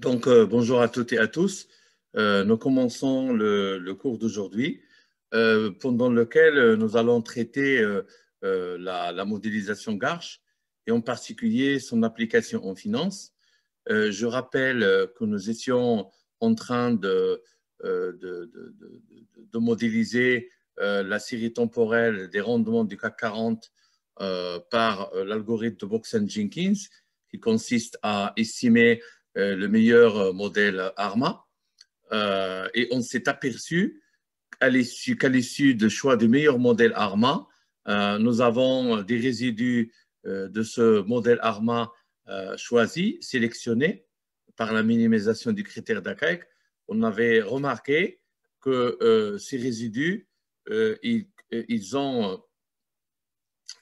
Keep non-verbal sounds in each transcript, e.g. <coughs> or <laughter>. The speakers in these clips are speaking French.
Donc, euh, bonjour à toutes et à tous. Euh, nous commençons le, cours d'aujourd'hui, euh, pendant lequel nous allons traiter la, modélisation GARCH et en particulier son application en finance. je rappelle que nous étions en train de, de, de modéliser la série temporelle des rendements du CAC 40 par l'algorithme de Boxen-Jenkins, qui consiste à estimer euh, le meilleur euh, modèle ARMA. Euh, et on s'est aperçu qu'à l'issue du choix du meilleur modèle ARMA, nous avons des résidus de ce modèle ARMA choisi, sélectionné par la minimisation du critère d'ACAEC. On avait remarqué que ces résidus, ils, ont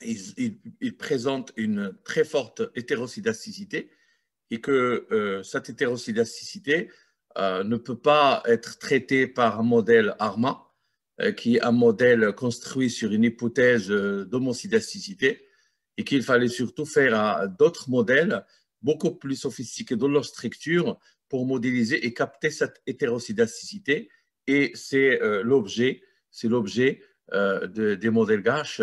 ils, présentent une très forte hétéroscédasticité et que euh, cette hétérocidacité euh, ne peut pas être traitée par un modèle ARMA, euh, qui est un modèle construit sur une hypothèse d'homocidacité, et qu'il fallait surtout faire d'autres modèles beaucoup plus sophistiqués dans leur structure pour modéliser et capter cette hétérocidacité. Et c'est l'objet, c'est l'objet des modèles GASH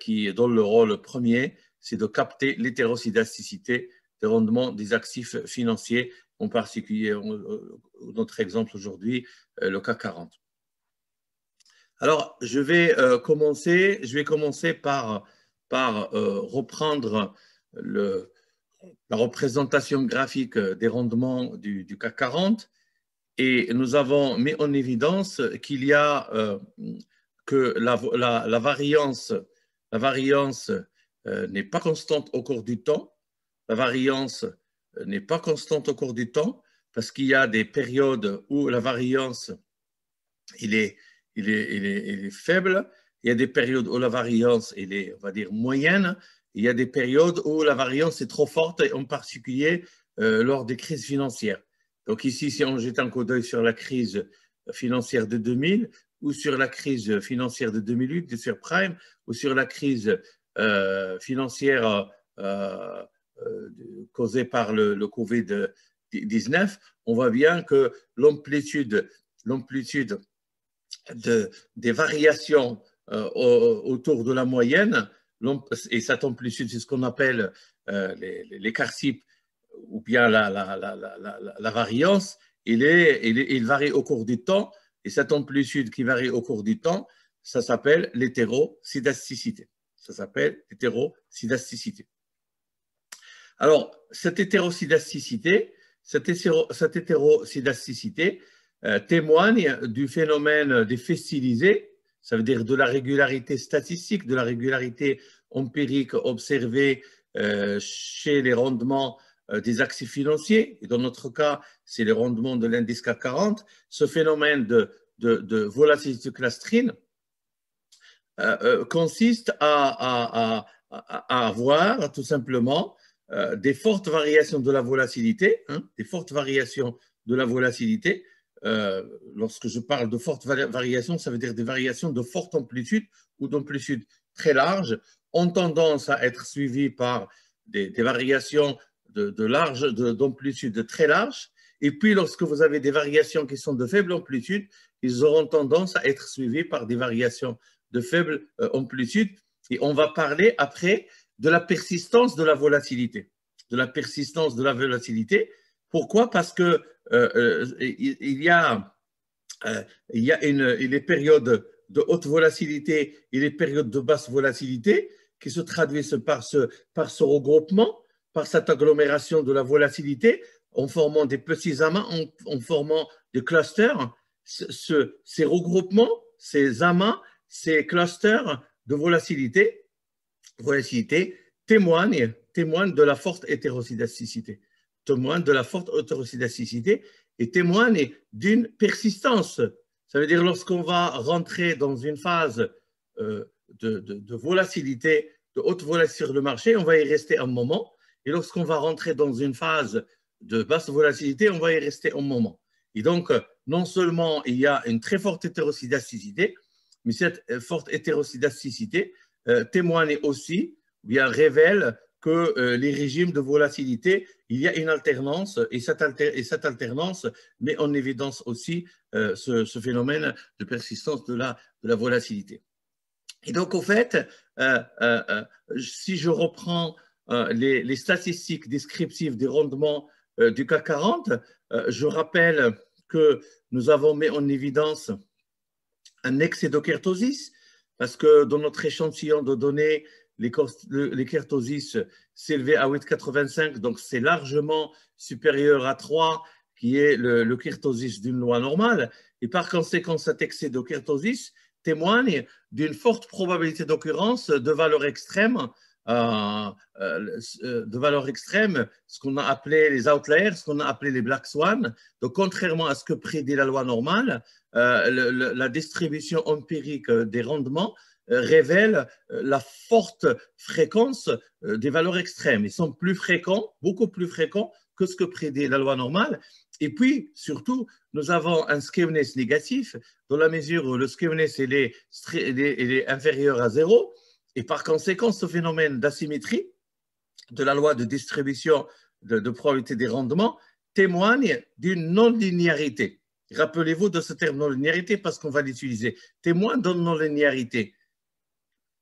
qui, dont le rôle premier, c'est de capter l'hétérocidacité des rendements des actifs financiers, en particulier euh, notre exemple aujourd'hui, euh, le CAC 40. Alors, je vais, euh, commencer, je vais commencer par, reprendre la représentation graphique des rendements du, CAC 40 et nous avons mis en évidence qu'il y a que variance, la variance n'est pas constante au cours du temps, la variance euh, n'est pas constante au cours du temps parce qu'il y a des périodes où la variance il est, il est, il est, faible, il y a des périodes où la variance est, on va dire, moyenne, il y a des périodes où la variance est trop forte, en particulier euh, lors des crises financières. Donc ici, si on jette un coup d'œil sur la crise financière de 2000 ou sur la crise financière de 2008, sur surprime, ou sur la crise euh, financière euh, causé par le, Covid-19, on voit bien que l'amplitude, l'amplitude de, des variations euh, autour de la moyenne, et cette amplitude, c'est ce qu'on appelle euh, l'écart type ou bien la, la, variance, il, est, il, varie au cours du temps, et cette amplitude qui varie au cours du temps, ça s'appelle l'hétérocidasticité. Ça s'appelle l'hétérosydasticité. Alors, cette hétérosidasticité, cette, euh, témoigne du phénomène des festilisés, ça veut dire de la régularité statistique, de la régularité empirique observée euh, chez les rendements euh, des axes financiers, et dans notre cas, c'est les rendements de l'indice CAC 40, ce phénomène de, volatilité consiste à avoir tout simplement euh, des fortes variations de la volatilité, hein, des fortes variations de la volatilité. Euh, lorsque je parle de fortes variations, ça veut dire des variations de forte amplitude ou d'amplitude très large, ont tendance à être suivies par des, variations de, de large, d'amplitude de, très large. Et puis, lorsque vous avez des variations qui sont de faible amplitude, ils auront tendance à être suivis par des variations de faible euh, amplitude. Et on va parler après de la persistance de la volatilité. De la persistance de la volatilité. Pourquoi Parce que euh, euh, il, y a, euh, il les périodes de haute volatilité et les périodes de basse volatilité qui se traduisent par ce, par ce regroupement, par cette agglomération de la volatilité en formant des petits amas, en, formant des clusters. ces regroupements, ces amas, ces clusters de volatilité Volatilité témoigne, témoigne de la forte hétérocidasticité, témoigne de la forte hétérocydasticité et témoigne d'une persistance. Ça veut dire lorsqu'on va rentrer dans une phase euh, de, de, de, volatilité, de haute volatilité sur le marché, on va y rester un moment. Et lorsqu'on va rentrer dans une phase de basse volatilité, on va y rester un moment. Et donc, non seulement il y a une très forte hétérocidasticité, mais cette euh, forte hétérocidasticité, euh, témoigne aussi, bien révèle que euh, les régimes de volatilité, il y a une alternance et cette, alternance met en évidence aussi euh, ce, phénomène de persistance de la, de la volatilité. Et donc, au fait, si je reprends les, statistiques descriptives des rendements du CAC 40, je rappelle que nous avons mis en évidence un excès de parce que dans notre échantillon de données, les kertosis s'élevaient à 8,85, donc c'est largement supérieur à 3, qui est le, le kertosis d'une loi normale. Et par conséquent, cet excès de kertosis témoigne d'une forte probabilité d'occurrence de valeurs extrêmes, euh, euh, de valeurs extrêmes, ce qu'on a appelé les outliers, ce qu'on a appelé les black swans. Donc, contrairement à ce que prédit la loi normale, euh, la distribution empirique euh, des rendements euh, révèle la forte fréquence des valeurs extrêmes. Ils sont plus fréquents, beaucoup plus fréquents que ce que prédit la loi normale. Et puis, surtout, nous avons un skewness négatif, dans la mesure où le skewness est, inférieur à zéro, et par conséquent, ce phénomène d'asymétrie de la loi de distribution de probabilité des rendements témoigne d'une non-linéarité. Rappelez-vous de ce terme non-linéarité parce qu'on va l'utiliser. Témoin de non-linéarité.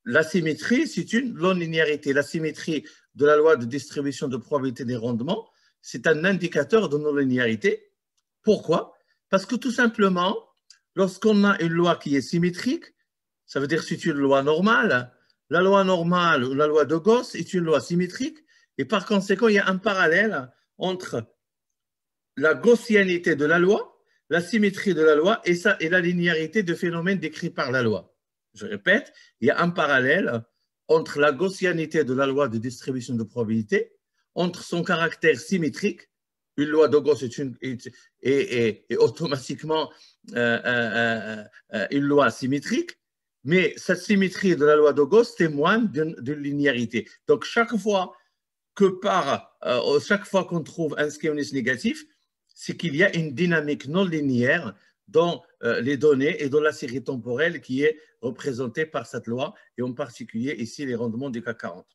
La symétrie, c'est une non-linéarité. La symétrie de la loi de distribution de probabilité des rendements, c'est un indicateur de non-linéarité. Pourquoi Parce que tout simplement, lorsqu'on a une loi qui est symétrique, ça veut dire que c'est une loi normale. La loi normale ou la loi de Gauss est une loi symétrique et par conséquent, il y a un parallèle entre la gaussianité de la loi la symétrie de la loi et, ça, et la linéarité de phénomènes décrits par la loi. Je répète, il y a un parallèle entre la gaussianité de la loi de distribution de probabilité, entre son caractère symétrique, une loi de Gauss est, automatiquement euh, euh, euh, une loi symétrique, mais cette symétrie de la loi de Gauss témoigne d'une linéarité. Donc chaque fois que par, chaque fois qu'on trouve un skewness négatif, c'est qu'il y a une dynamique non linéaire dans euh, les données et dans la série temporelle qui est représentée par cette loi, et en particulier ici les rendements du CAC 40.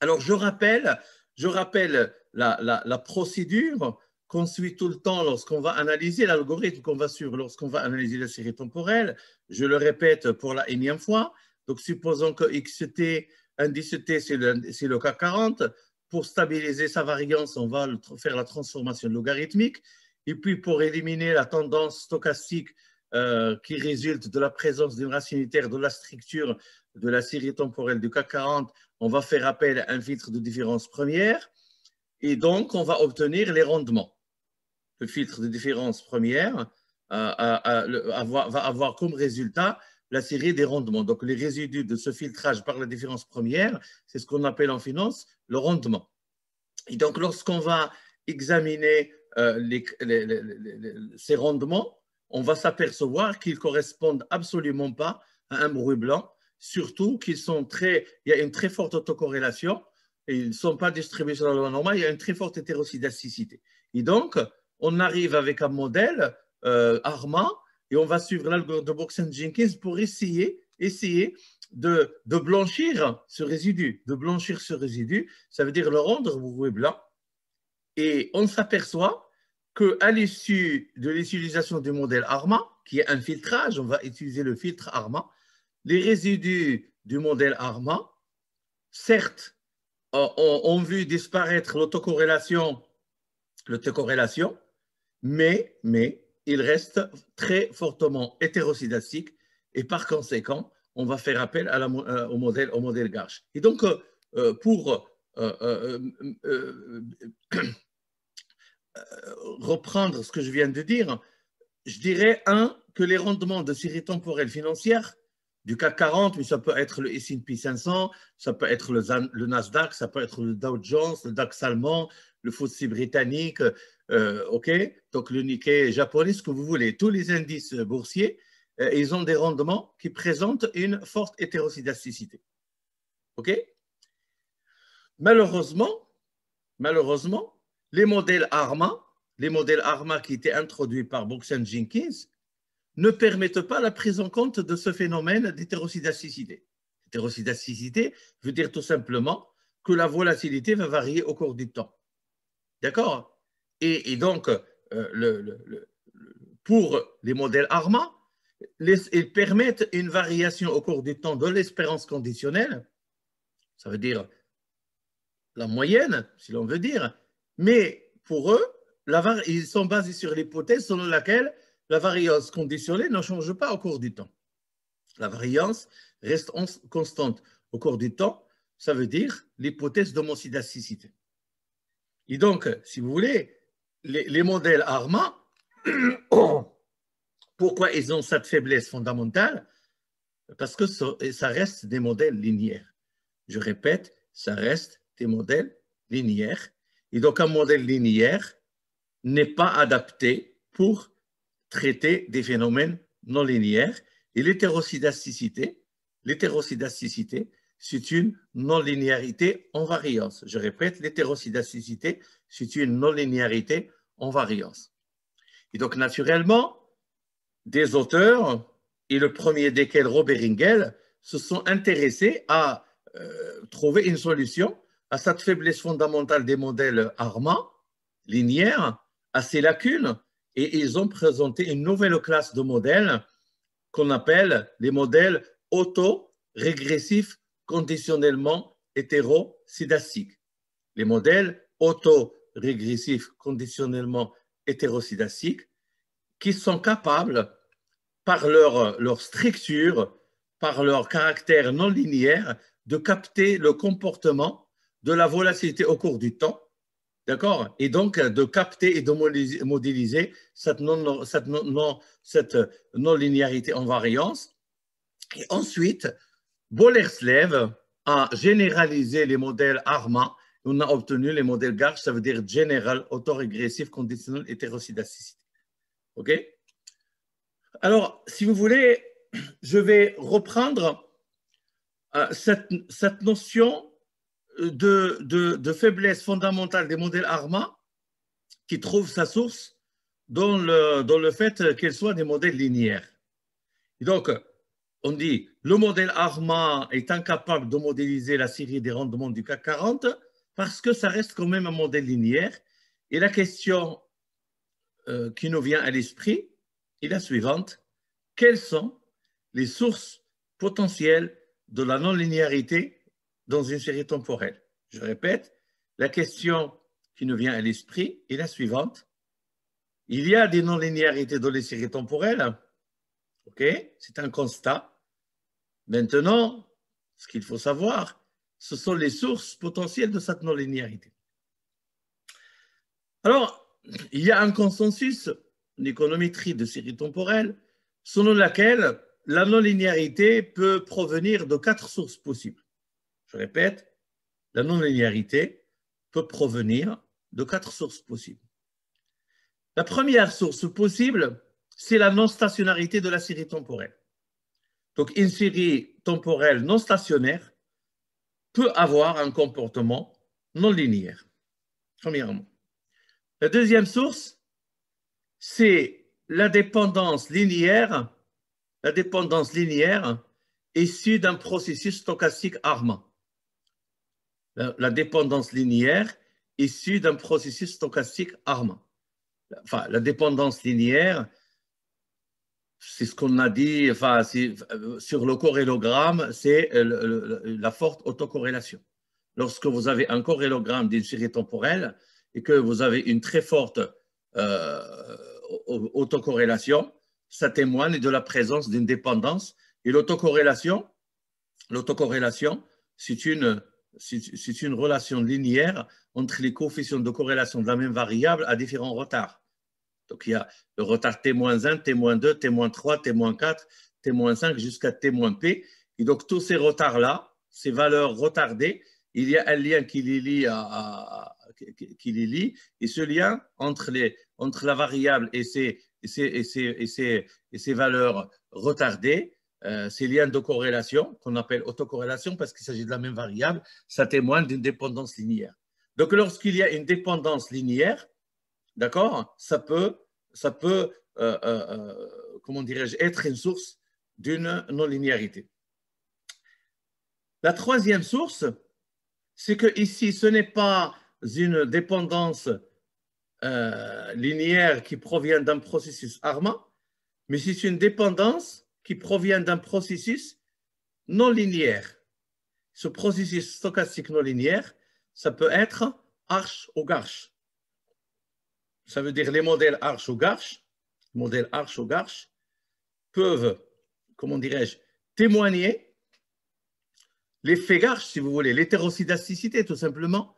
Alors je rappelle, je rappelle la, procédure qu'on suit tout le temps lorsqu'on va analyser l'algorithme qu'on va suivre lorsqu'on va analyser la série temporelle. Je le répète pour la énième fois. Donc supposons que XT, indice T, c'est le, le CAC 40 pour stabiliser sa variance, on va faire la transformation logarithmique. Et puis, pour éliminer la tendance stochastique euh, qui résulte de la présence d'une racine unitaire de la structure de la série temporelle du CAC 40, on va faire appel à un filtre de différence première. Et donc, on va obtenir les rendements. Le filtre de différence première euh, euh, va avoir comme résultat la série des rendements. Donc les résidus de ce filtrage par la différence première, c'est ce qu'on appelle en finance le rendement. Et donc lorsqu'on va examiner euh, les, ces rendements, on va s'apercevoir qu'ils correspondent absolument pas à un bruit blanc, surtout qu'ils sont très, il y a une très forte autocorrélation, et ils ne sont pas distribués sur la loi normale, il y a une très forte hétérocidacité. Et donc, on arrive avec un modèle euh, ARMA et on va suivre l'algorithme de Boxen-Jenkins pour essayer, essayer de, blanchir ce résidu, de blanchir ce résidu, ça veut dire le rendre vous blanc. Et on s'aperçoit qu'à l'issue de l'utilisation du modèle ARMA, qui est un filtrage, on va utiliser le filtre ARMA, les résidus du modèle ARMA, certes, ont, vu disparaître l'autocorrélation, l'autocorrélation, mais, mais il reste très fortement hétéroscédastique et par conséquent, on va faire appel à euh, au modèle, au Et donc, euh, euh, pour reprendre ce que je viens de dire, je dirais, un, que les rendements de séries temporelles financières du CAC 40, mais ça peut être le S&P 500, ça peut être le, Nasdaq, ça peut être le Dow Jones, le DAX allemand, le FTSE britannique, euh, donc le Nikkei japonais, ce que vous voulez, tous les indices boursiers, euh, ils ont des rendements qui présentent une forte hétéroscédasticité. OK Malheureusement, malheureusement, les modèles ARMA, les modèles ARMA qui étaient introduits par Brooks Jenkins, ne permettent pas la prise en compte de ce phénomène d'hétéroscédasticité. Hétéroscédasticité veut dire tout simplement que la volatilité va varier au cours du temps. D'accord et, donc, euh, pour les modèles ARMA, ils permettent une variation au cours du temps de l'espérance conditionnelle, ça veut dire la moyenne, si l'on veut dire, mais pour eux, ils sont basés sur l'hypothèse selon laquelle la variance conditionnelle ne change pas au cours du temps. La variance reste constante au cours du temps, ça veut dire l'hypothèse d'homocydasticité. Et donc, si vous voulez, les, modèles Arma, <coughs> pourquoi ils ont cette faiblesse fondamentale Parce que ça, ça reste des modèles linéaires. Je répète, ça reste des modèles linéaires. Et donc, un modèle linéaire n'est pas adapté pour traiter des phénomènes non linéaires. Et l'hétérocidasticité, l'hétérocidasticité, c'est une non-linéarité en variance. Je répète, l'hétérocidacité, c'est une non-linéarité en variance. Et donc, naturellement, des auteurs, et le premier desquels Robert Ringel, se sont intéressés à euh, trouver une solution à cette faiblesse fondamentale des modèles ARMA, linéaires, à ces lacunes, et ils ont présenté une nouvelle classe de modèles qu'on appelle les modèles auto-régressifs conditionnellement hétérosidastiques Les modèles autorégressifs conditionnellement hétéro-sidastiques qui sont capables, par leur, leur structure, par leur caractère non linéaire, de capter le comportement de la volatilité au cours du temps, d'accord Et donc de capter et de modéliser cette non-linéarité en variance. Et ensuite, Bolerslev a généralisé les modèles Arma. On a obtenu les modèles GARCH, ça veut dire général, autorégressif, conditionnel, hétérocidacité. OK Alors, si vous voulez, je vais reprendre euh, cette, cette, notion euh, de, de, faiblesse fondamentale des modèles ARMA qui trouve sa source dans le, dans le fait qu'elles soient des modèles linéaires. donc, on dit le modèle ARMA est incapable de modéliser la série des rendements du CAC 40 parce que ça reste quand même un modèle linéaire. Et la question euh, qui nous vient à l'esprit est la suivante. Quelles sont les sources potentielles de la non-linéarité dans une série temporelle Je répète, la question qui nous vient à l'esprit est la suivante. Il y a des non-linéarités dans les séries temporelles. ok C'est un constat. Maintenant, ce qu'il faut savoir, ce sont les sources potentielles de cette non-linéarité. Alors, il y a un consensus en économétrie de séries temporelle, selon laquelle la non-linéarité peut provenir de quatre sources possibles. Je répète, la non-linéarité peut provenir de quatre sources possibles. La première source possible, c'est la non-stationnarité de la série temporelle. Donc une série temporelle non stationnaire peut avoir un comportement non linéaire, premièrement. La deuxième source, c'est la dépendance linéaire, la dépendance linéaire issue d'un processus stochastique armant. La, la dépendance linéaire issue d'un processus stochastique armant. Enfin, la dépendance linéaire c'est ce qu'on a dit enfin, sur le corrélogramme, c'est euh, la forte autocorrélation. Lorsque vous avez un corrélogramme d'une série temporelle et que vous avez une très forte euh, autocorrélation, ça témoigne de la présence d'une dépendance. Et l'autocorrélation, c'est une, c'est une relation linéaire entre les coefficients de corrélation de la même variable à différents retards. Donc il y a le retard T-1, T-2, T-3, T-4, T-5 jusqu'à T-P. Et donc tous ces retards-là, ces valeurs retardées, il y a un lien qui les lie, et ce lien entre, les, la variable et ces valeurs retardées, euh, ces liens de corrélation, qu'on appelle autocorrélation parce qu'il s'agit de la même variable, ça témoigne d'une dépendance linéaire. Donc lorsqu'il y a une dépendance linéaire, d'accord Ça peut, ça peut euh, euh, euh, comment dirais-je, être une source d'une non-linéarité. La troisième source, c'est que ici, ce n'est pas une dépendance linéaire qui provient d'un processus ARMA, mais c'est une dépendance qui provient d'un processus non linéaire. Ce processus stochastique non linéaire, ça peut être arche ou garche ça veut dire les modèles Arch ou Garch, ou peuvent, comment dirais-je, témoigner l'effet Garch, si vous voulez, l'hétérocydasticité tout simplement,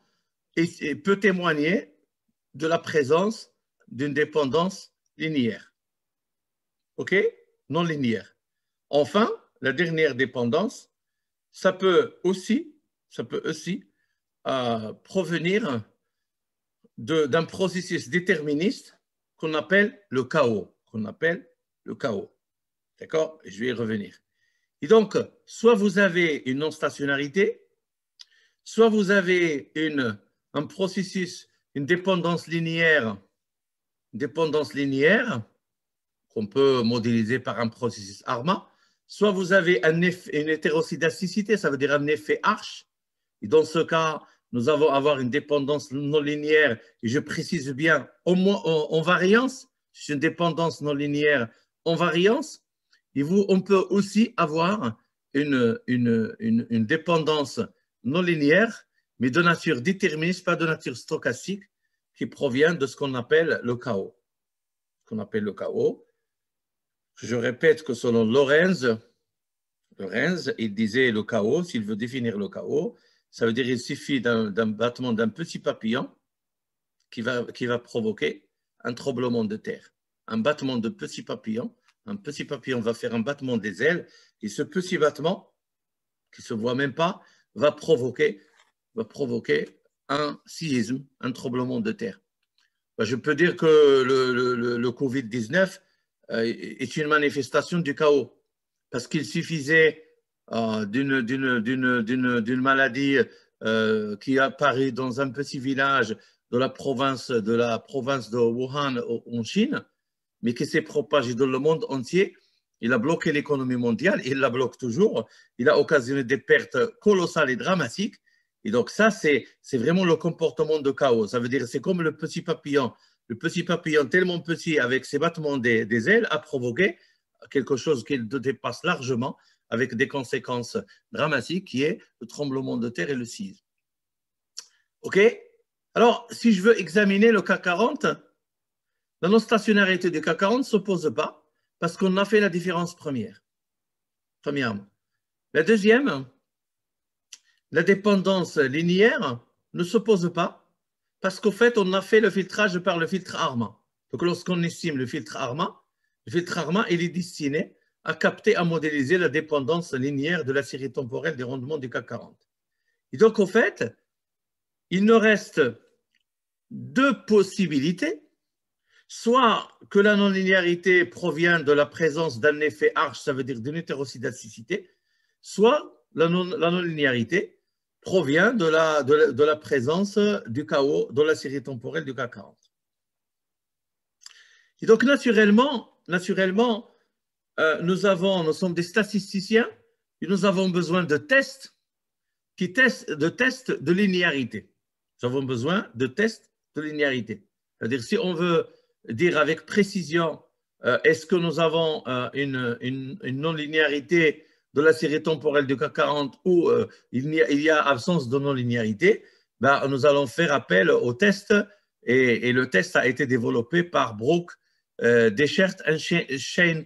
et, peut témoigner de la présence d'une dépendance linéaire. OK Non linéaire. Enfin, la dernière dépendance, ça peut aussi, ça peut aussi euh, provenir d'un processus déterministe qu'on appelle le chaos, qu'on appelle le chaos. D'accord Je vais y revenir. Et donc, soit vous avez une non-stationnarité, soit vous avez une, un processus, une dépendance linéaire, dépendance linéaire qu'on peut modéliser par un processus ARMA, soit vous avez un une hétérocydasticité, ça veut dire un effet arche, et dans ce cas, nous allons avoir une dépendance non linéaire, et je précise bien, au moins en, variance, c'est une dépendance non linéaire en variance, et vous, on peut aussi avoir une, une, une, une dépendance non linéaire, mais de nature déterministe, pas de nature stochastique, qui provient de ce qu'on appelle le chaos. Ce qu'on appelle le chaos. Je répète que selon Lorenz, Lorenz, il disait le chaos, s'il veut définir le chaos, ça veut dire qu'il suffit d'un battement d'un petit papillon qui va, qui va provoquer un tremblement de terre. Un battement de petit papillon, un petit papillon va faire un battement des ailes et ce petit battement, qui ne se voit même pas, va provoquer, va provoquer un séisme, un tremblement de terre. Bah, je peux dire que le, le Covid-19 euh, est une manifestation du chaos, parce qu'il suffisait euh, d'une maladie euh, qui apparaît dans un petit village de la province de, la province de Wuhan en Chine, mais qui s'est propagée dans le monde entier. Il a bloqué l'économie mondiale, il la bloque toujours. Il a occasionné des pertes colossales et dramatiques. Et donc ça, c'est vraiment le comportement de chaos. Ça veut dire c'est comme le petit papillon. Le petit papillon tellement petit avec ses battements des, des ailes a provoqué quelque chose qui dépasse largement avec des conséquences dramatiques qui est le tremblement de terre et le sisme. OK Alors, si je veux examiner le CAC 40, la non-stationnarité du CAC 40 ne s'oppose pas parce qu'on a fait la différence première. Premièrement. La deuxième, la dépendance linéaire ne s'oppose pas parce qu'au fait, on a fait le filtrage par le filtre ARMA. Donc, lorsqu'on estime le filtre ARMA, le filtre ARMA, il est destiné à capter à modéliser la dépendance linéaire de la série temporelle des rendements du CAC 40. Et donc, au fait, il ne reste deux possibilités. Soit que la non-linéarité provient de la présence d'un effet arche, ça veut dire d'une hétérocidacité, soit la non-linéarité provient de la, de, de la, présence du chaos dans la série temporelle du CAC 40. Et donc, naturellement, naturellement euh, nous, avons, nous sommes des statisticiens et nous avons besoin de tests qui testent, de tests de linéarité. Nous avons besoin de tests de linéarité. C'est-à-dire, si on veut dire avec précision, euh, est-ce que nous avons euh, une, non-linéarité de la série temporelle du CAC 40 ou il, y a, absence de non-linéarité, ben, nous allons faire appel au test et, le test a été développé par Brooke Deschert et Shane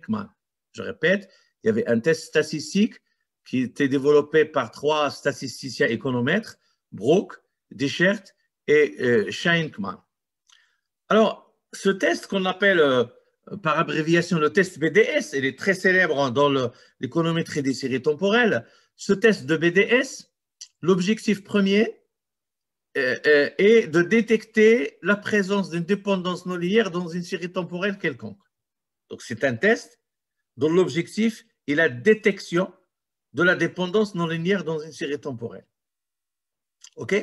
je répète, il y avait un test statistique qui était développé par trois statisticiens économètres, Brooke, Deschert et euh, Alors, ce test qu'on appelle euh, par abréviation le test BDS, il est très célèbre dans l'économétrie des séries temporelles. Ce test de BDS, l'objectif premier euh, euh, est de détecter la présence d'une dépendance non linéaire dans une série temporelle quelconque. Donc, c'est un test dont l'objectif est la détection de la dépendance non linéaire dans une série temporelle. OK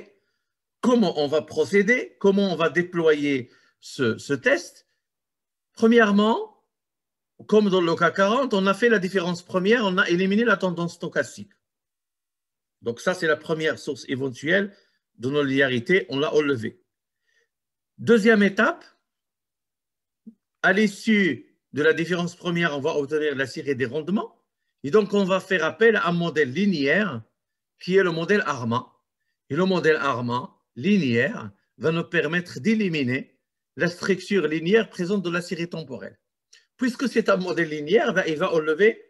Comment on va procéder Comment on va déployer ce, test Premièrement, comme dans le cas 40, on a fait la différence première, on a éliminé la tendance stochastique. Donc ça, c'est la première source éventuelle de non-linéarité, on l'a enlevée. Deuxième étape, à l'issue de la différence première, on va obtenir la série des rendements. Et donc, on va faire appel à un modèle linéaire qui est le modèle ARMA. Et le modèle ARMA linéaire va nous permettre d'éliminer la structure linéaire présente dans la série temporelle. Puisque c'est un modèle linéaire, ben, il va enlever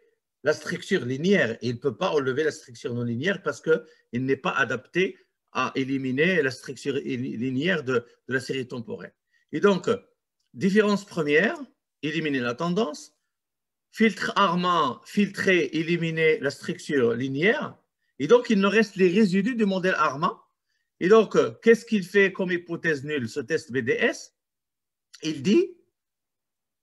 la structure linéaire. il ne peut pas enlever la structure non linéaire parce qu'il n'est pas adapté à éliminer la structure linéaire de, de la série temporelle. Et donc, différence première, éliminer la tendance. Filtre ARMA, filtrer, éliminer la structure linéaire. Et donc, il nous reste les résidus du modèle ARMA. Et donc, euh, qu'est-ce qu'il fait comme hypothèse nulle, ce test BDS Il dit,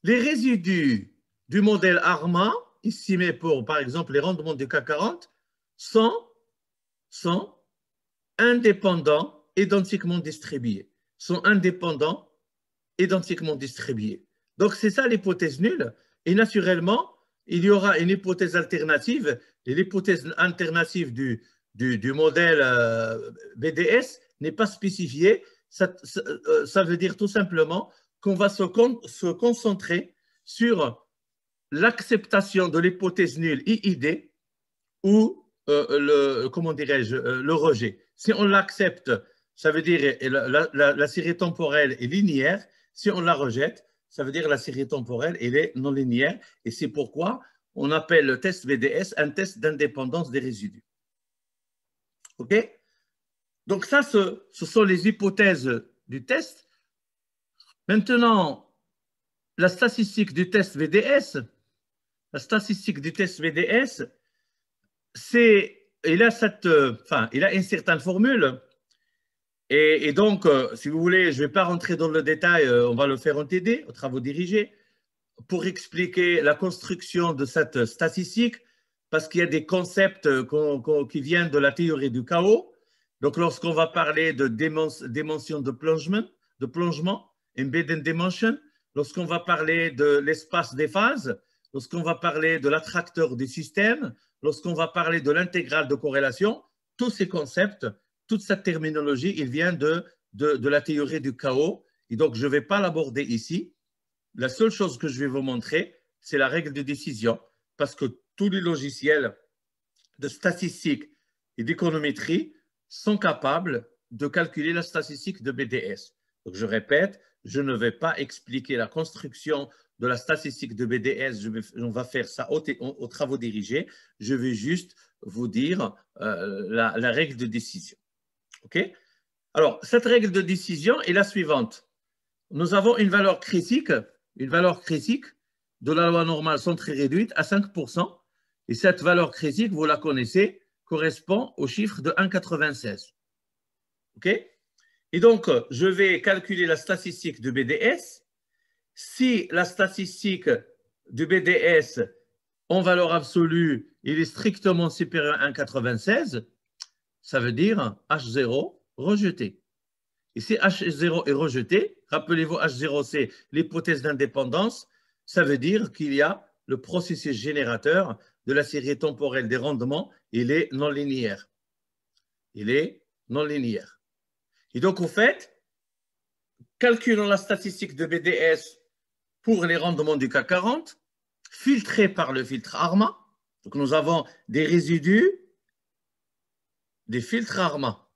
les résidus du modèle ici estimés pour, par exemple, les rendements du CAC 40, sont, sont indépendants, identiquement distribués. Sont indépendants, identiquement distribués. Donc c'est ça l'hypothèse nulle. Et naturellement, il y aura une hypothèse alternative. Et l'hypothèse alternative du, du, modèle euh, BDS n'est pas spécifiée. Euh, ça, veut dire tout simplement qu'on va se, concentrer sur l'acceptation de l'hypothèse nulle IID ou euh, le, comment dirais-je, le rejet. Si on l'accepte, ça veut dire la, la série temporelle est linéaire. Si on la rejette, ça veut dire la série temporelle, elle est non linéaire, et c'est pourquoi on appelle le test VDS un test d'indépendance des résidus. OK Donc ça, ce, sont les hypothèses du test. Maintenant, la statistique du test VDS, la statistique du test VDS, c'est, il a cette, euh, enfin, il a une certaine formule et, donc, euh, si vous voulez, je ne vais pas rentrer dans le détail, euh, on va le faire en TD, aux travaux dirigés, pour expliquer la construction de cette statistique, parce qu'il y a des concepts euh, qui viennent de la théorie du chaos. Donc, lorsqu'on va parler de dimension de plongement, de plongement, embedded dimension, lorsqu'on va parler de l'espace des phases, lorsqu'on va parler de l'attracteur du système, lorsqu'on va parler de l'intégrale de corrélation, tous ces concepts toute cette terminologie, il vient de, de, la théorie du chaos. Et donc, je ne vais pas l'aborder ici. La seule chose que je vais vous montrer, c'est la règle de décision, parce que tous les logiciels de statistique et d'économétrie sont capables de calculer la statistique de BDS. Donc, je répète, je ne vais pas expliquer la construction de la statistique de BDS, on va faire ça aux, travaux dirigés, je vais juste vous dire euh, la règle de décision. Alors, cette règle de décision est la suivante. Nous avons une valeur critique, une valeur critique de la loi normale centrée réduite à 5%. Et cette valeur critique, vous la connaissez, correspond au chiffre de 1,96. Et donc, je vais calculer la statistique du BDS. Si la statistique du BDS en valeur absolue, il est strictement supérieure à 1,96, ça veut dire H0 rejeté. Et si H0 est rejeté, rappelez-vous, H0, c'est l'hypothèse d'indépendance, ça veut dire qu'il y a le processus générateur de la série temporelle des rendements, il est non linéaire. Il est non linéaire. Et donc, au fait, calculons la statistique de BDS pour les rendements du CAC 40, filtrés par le filtre ARMA. Donc, nous avons des résidus des filtres ARMA.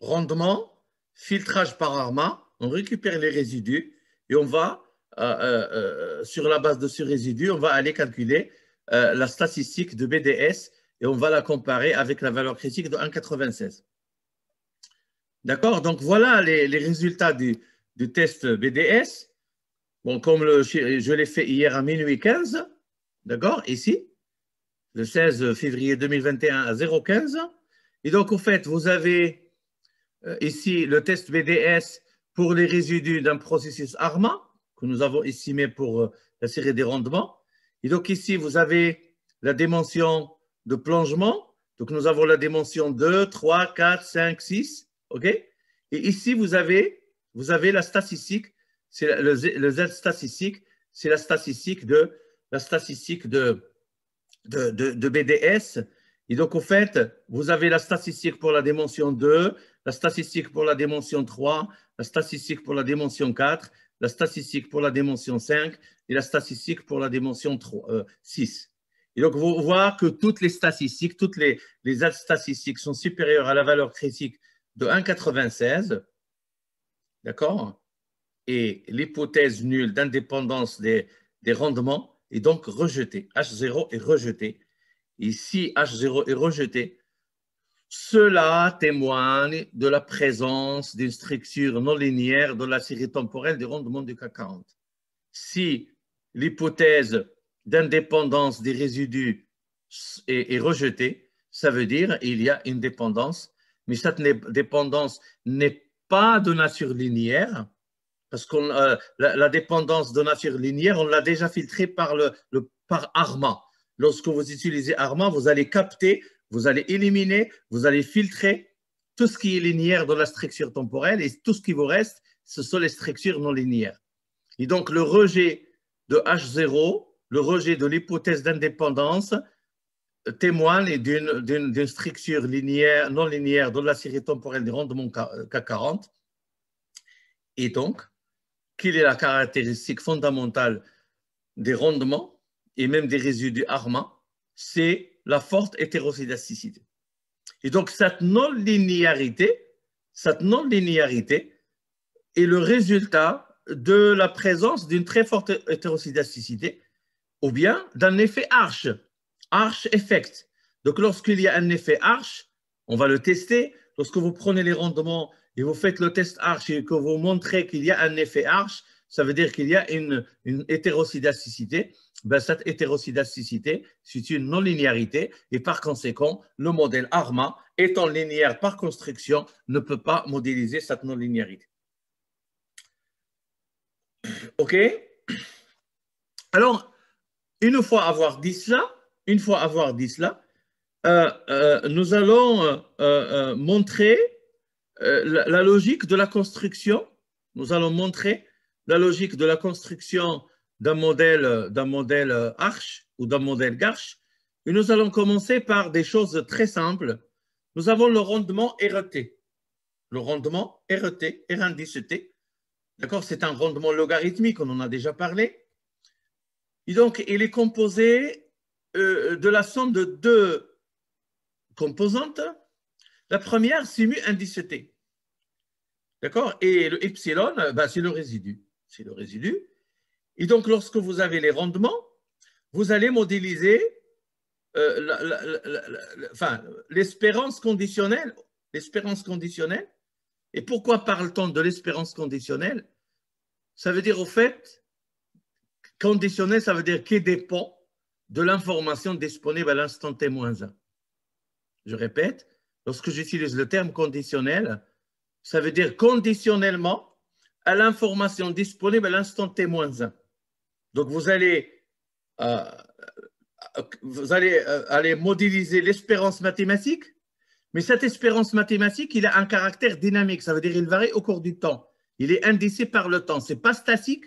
Rendement, filtrage par ARMA, on récupère les résidus et on va, euh, euh, euh, sur la base de ce résidu, on va aller calculer la statistique de BDS et on va la comparer avec la valeur critique de 1,96. D'accord Donc voilà les, résultats du, test BDS. Bon, comme je l'ai fait hier à minuit 15, d'accord, ici le 16 février 2021 à 0,15. Et donc, au fait, vous avez euh, ici le test BDS pour les résidus d'un processus ARMA, que nous avons estimé pour euh, la série des rendements. Et donc, ici, vous avez la dimension de plongement. Donc, nous avons la dimension 2, 3, 4, 5, 6. OK Et ici, vous avez, vous avez la statistique. C'est le, Z statistique. C'est la statistique de, la statistique de, de, BDS. Et donc, au fait, vous avez la statistique pour la dimension 2, la statistique pour la dimension 3, la statistique pour la dimension 4, la statistique pour la dimension 5 et la statistique pour la dimension 6. Euh, et donc, vous voyez que toutes les statistiques, toutes les, les statistiques sont supérieures à la valeur critique de 1,96. D'accord Et l'hypothèse nulle d'indépendance des, des rendements et donc rejeté. H0 est rejeté. Et H0 est rejeté, cela témoigne de la présence d'une structure non linéaire dans la série temporelle du rendement du cacao. Si l'hypothèse d'indépendance des résidus est, est, rejetée, ça veut dire qu'il y a une dépendance, mais cette dépendance n'est pas de nature linéaire, parce que euh, la, dépendance de nature linéaire, on l'a déjà filtrée par, le, par Arma. Lorsque vous utilisez Arma, vous allez capter, vous allez éliminer, vous allez filtrer tout ce qui est linéaire dans la structure temporelle et tout ce qui vous reste, ce sont les structures non linéaires. Et donc le rejet de H0, le rejet de l'hypothèse d'indépendance témoigne d'une structure linéaire, non linéaire dans la série temporelle des rendements euh, K40. Et donc, quelle est la caractéristique fondamentale des rendements et même des résidus armants, c'est la forte hétéroscédasticité. Et donc cette non-linéarité, cette non-linéarité est le résultat de la présence d'une très forte hétéroscédasticité ou bien d'un effet arche, arche effect. Donc lorsqu'il y a un effet arche, on va le tester, lorsque vous prenez les rendements et vous faites le test arche et que vous montrez qu'il y a un effet arche, ça veut dire qu'il y a une, une ben, cette hétérocidacité, c'est une non-linéarité et par conséquent, le modèle ARMA, étant linéaire par construction, ne peut pas modéliser cette non-linéarité. OK Alors, une fois avoir dit cela, une fois avoir dit cela, euh, euh, nous allons euh, montrer la, logique de la construction. Nous allons montrer la logique de la construction d'un modèle, d'un modèle Arch ou d'un modèle Garch. Et nous allons commencer par des choses très simples. Nous avons le rendement RT. E le rendement RT, R indice e D'accord C'est un rendement logarithmique, on en a déjà parlé. Et donc, il est composé de la somme de deux composantes. La première, c'est mu T. D'accord Et le epsilon, ben, c'est le résidu. C'est le résidu. Et donc, lorsque vous avez les rendements, vous allez modéliser euh, l'espérance conditionnelle. L'espérance conditionnelle. Et pourquoi parle-t-on de l'espérance conditionnelle Ça veut dire, au fait, conditionnel, ça veut dire qu'il dépend de l'information disponible à l'instant T-1 je répète, lorsque j'utilise le terme conditionnel, ça veut dire conditionnellement à l'information disponible à l'instant T-1. Donc vous allez, euh, vous allez euh, modéliser l'espérance mathématique, mais cette espérance mathématique, il a un caractère dynamique, ça veut dire qu'il varie au cours du temps. Il est indicé par le temps, ce n'est pas statique,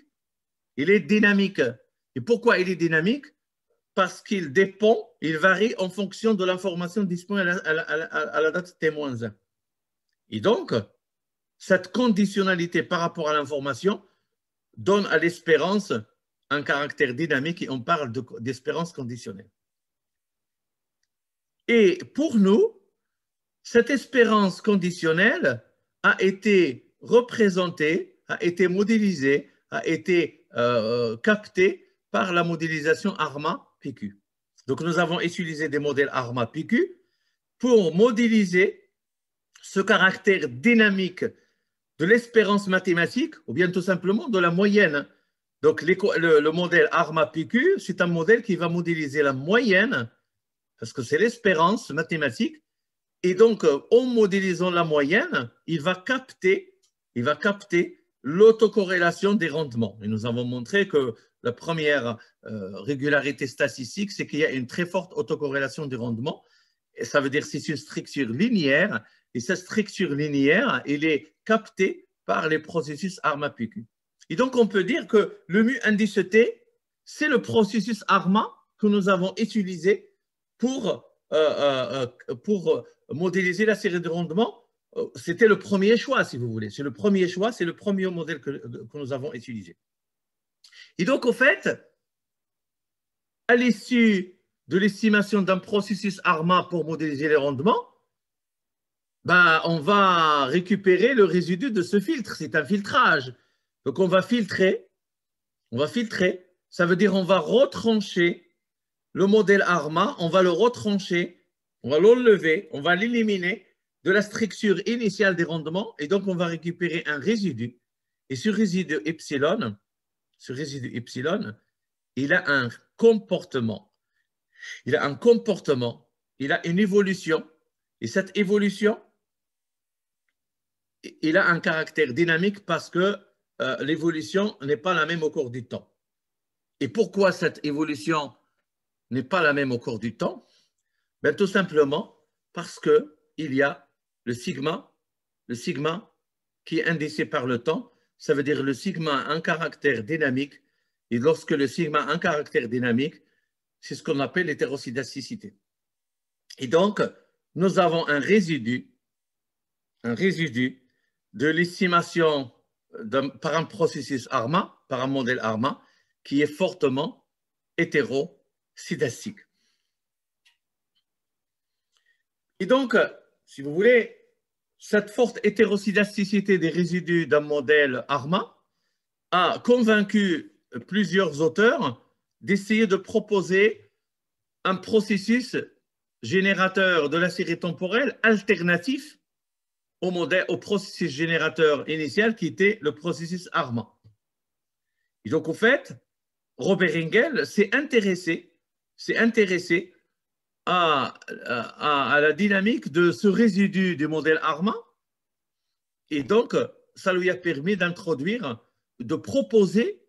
il est dynamique. Et pourquoi il est dynamique parce qu'il dépend, il varie en fonction de l'information disponible à la, date témoin. Et donc, cette conditionnalité par rapport à l'information donne à l'espérance un caractère dynamique et on parle d'espérance conditionnelle. Et pour nous, cette espérance conditionnelle a été représentée, a été modélisée, a été euh, captée par la modélisation ARMA donc nous avons utilisé des modèles ARMA PQ pour modéliser ce caractère dynamique de l'espérance mathématique ou bien tout simplement de la moyenne. Donc le, modèle ARMA PQ, c'est un modèle qui va modéliser la moyenne parce que c'est l'espérance mathématique. Et donc euh, en modélisant la moyenne, il va capter, il va capter l'autocorrélation des rendements. Et nous avons montré que la première euh, régularité statistique, c'est qu'il y a une très forte autocorrélation des rendements. Et ça veut dire que c'est une structure linéaire, et cette structure linéaire, elle est captée par les processus ARMA-PQ. Et donc, on peut dire que le mu indice T, c'est le processus ARMA que nous avons utilisé pour, euh, euh, pour modéliser la série de rendements c'était le premier choix, si vous voulez. C'est le premier choix, c'est le premier modèle que, nous avons utilisé. Et donc, au fait, à l'issue de l'estimation d'un processus ARMA pour modéliser les rendements, ben, on va récupérer le résidu de ce filtre. C'est un filtrage. Donc, on va filtrer. On va filtrer. Ça veut dire on va retrancher le modèle ARMA. On va le retrancher. On va l'enlever. On va l'éliminer de la structure initiale des rendements et donc on va récupérer un résidu. Et ce résidu epsilon, ce résidu epsilon, il a un comportement. Il a un comportement, il a une évolution et cette évolution, il a un caractère dynamique parce que euh, l'évolution n'est pas la même au cours du temps. Et pourquoi cette évolution n'est pas la même au cours du temps ben, Tout simplement parce qu'il y a le sigma, le sigma qui est indicé par le temps, ça veut dire le sigma a un caractère dynamique. Et lorsque le sigma a un caractère dynamique, c'est ce qu'on appelle l'hétérosidasticité. Et donc, nous avons un résidu, un résidu de l'estimation par un processus ARMA, par un modèle ARMA, qui est fortement hétérocidastique. Et donc, si vous voulez, cette forte hétéroscédasticité des résidus d'un modèle ARMA a convaincu plusieurs auteurs d'essayer de proposer un processus générateur de la série temporelle alternatif au, modèle, au processus générateur initial qui était le processus ARMA. Et donc, en fait, Robert Engel s'est intéressé, s'est intéressé à, la dynamique de ce résidu du modèle ARMA. Et donc, ça lui a permis d'introduire, de proposer